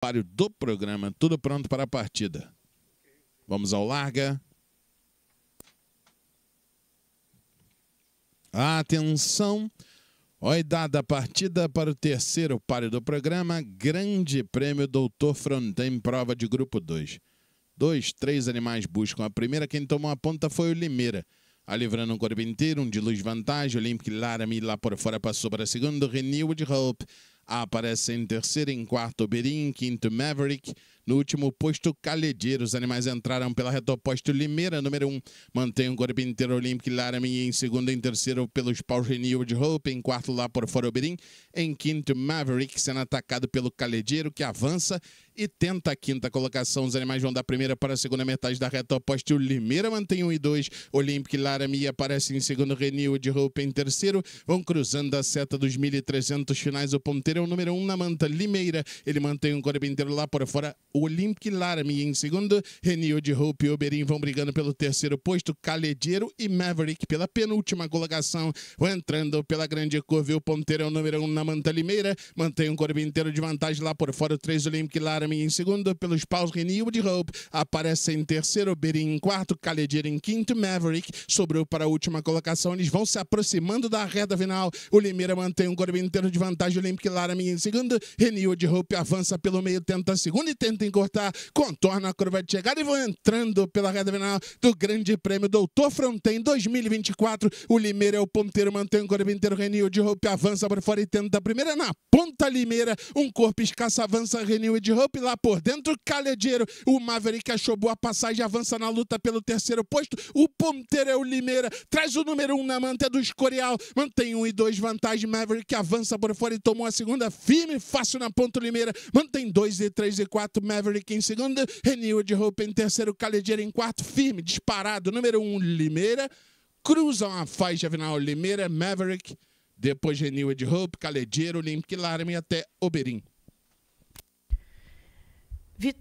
trabalho do programa, tudo pronto para a partida. Vamos ao larga. Atenção! Oi, dada a partida para o terceiro páreo do programa, Grande Prêmio Doutor Fronten, prova de grupo 2. Dois, três animais buscam a primeira, quem tomou a ponta foi o Limeira. A livrando um corpo inteiro, um de luz vantagem, Olympic Laramie lá por fora passou para o segundo, de Hope aparece em terceiro, em quarto Berim, em quinto Maverick, no último posto Caledir. Os animais entraram pela reta oposta Limeira, número um. mantém o corpo inteiro olímpico. Laramie em segundo, em terceiro pelos Paul Renewed de Hope, em quarto lá por fora Berim, em quinto Maverick sendo atacado pelo Caledir, que avança e tenta a quinta colocação. Os animais vão da primeira para a segunda metade da reta oposta. O Limeira mantém 1 um e 2. Olympic Laramie aparece em segundo. Renew de Roupa em terceiro. Vão cruzando a seta dos 1.300 finais. O ponteiro é o número 1 um na manta. Limeira, ele mantém um corpo lá por fora. O Olympic Laramie em segundo. Renew de Roupa e Oberin vão brigando pelo terceiro posto. Caledeiro e Maverick pela penúltima colocação. Vão entrando pela grande curva. E o ponteiro é o número 1 um na manta. Limeira mantém um corpo de vantagem lá por fora. O 3 Olympic Laramie Carmen, em segundo pelos Paus de Hope, aparece em terceiro Berin, em quarto Kaledir, em quinto Maverick, sobrou para a última colocação, eles vão se aproximando da reta final, o Limeira mantém um corpo inteiro de vantagem, o Olympic Laramie em segundo, de Hope avança pelo meio, tenta segundo e tenta encurtar, contorna a curva de chegada e vão entrando pela reta final do Grande Prêmio Doutor Fronten 2024, o Limeira é o ponteiro, mantém um corpo inteiro, de Hope avança para fora e tenta a primeira na ponta Limeira, um corpo escasso avança Renewed Hope lá por dentro, Caledeiro. O Maverick achou boa passagem, avança na luta pelo terceiro posto. O ponteiro é o Limeira, traz o número um na manta é do Escorial. Mantém um e dois vantagem. Maverick avança por fora e tomou a segunda, firme, fácil na ponta o Limeira. Mantém dois e três e quatro, Maverick em segunda. Renewed Hope em terceiro, Caledeiro em quarto, firme, disparado. Número um, Limeira. Cruzam a faixa final Limeira, Maverick depois Renewed Hope, Caledeiro, Olympic Laram e até Oberin. Vitória.